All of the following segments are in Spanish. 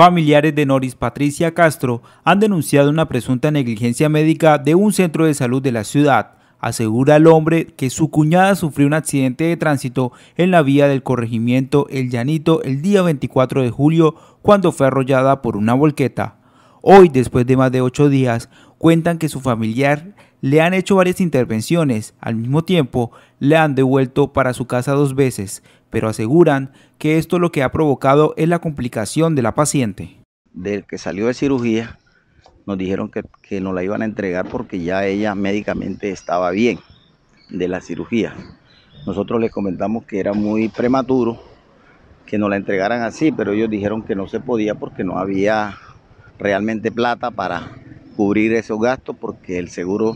Familiares de Noris Patricia Castro han denunciado una presunta negligencia médica de un centro de salud de la ciudad. Asegura el hombre que su cuñada sufrió un accidente de tránsito en la vía del corregimiento El Llanito el día 24 de julio cuando fue arrollada por una volqueta. Hoy, después de más de ocho días, cuentan que su familiar le han hecho varias intervenciones, al mismo tiempo le han devuelto para su casa dos veces, pero aseguran que esto lo que ha provocado es la complicación de la paciente. Del que salió de cirugía, nos dijeron que, que nos la iban a entregar porque ya ella médicamente estaba bien de la cirugía. Nosotros les comentamos que era muy prematuro que nos la entregaran así, pero ellos dijeron que no se podía porque no había realmente plata para cubrir esos gastos porque el seguro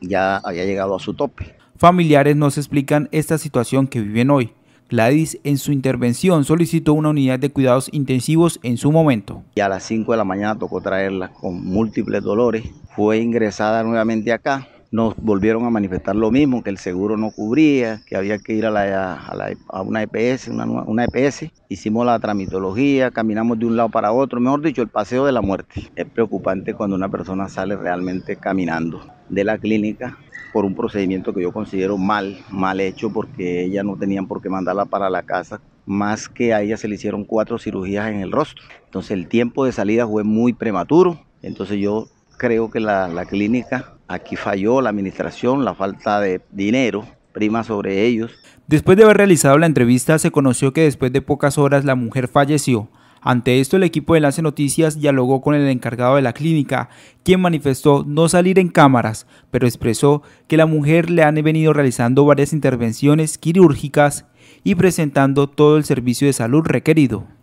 ya había llegado a su tope. Familiares nos explican esta situación que viven hoy. Gladys en su intervención solicitó una unidad de cuidados intensivos en su momento. Y a las 5 de la mañana tocó traerla con múltiples dolores. Fue ingresada nuevamente acá. Nos volvieron a manifestar lo mismo, que el seguro no cubría, que había que ir a, una EPS, una EPS. E Hicimos la tramitología, caminamos de un lado para otro, mejor dicho, el paseo de la muerte. Es preocupante cuando una persona sale realmente caminando de la clínica por un procedimiento que yo considero mal, mal hecho, porque ella no tenían por qué mandarla para la casa, más que a ella se le hicieron cuatro cirugías en el rostro. Entonces el tiempo de salida fue muy prematuro, entonces yo creo que la, la clínica aquí falló, la administración, la falta de dinero prima sobre ellos. Después de haber realizado la entrevista, se conoció que después de pocas horas la mujer falleció. Ante esto, el equipo de Lance Noticias dialogó con el encargado de la clínica, quien manifestó no salir en cámaras, pero expresó que la mujer le han venido realizando varias intervenciones quirúrgicas y presentando todo el servicio de salud requerido.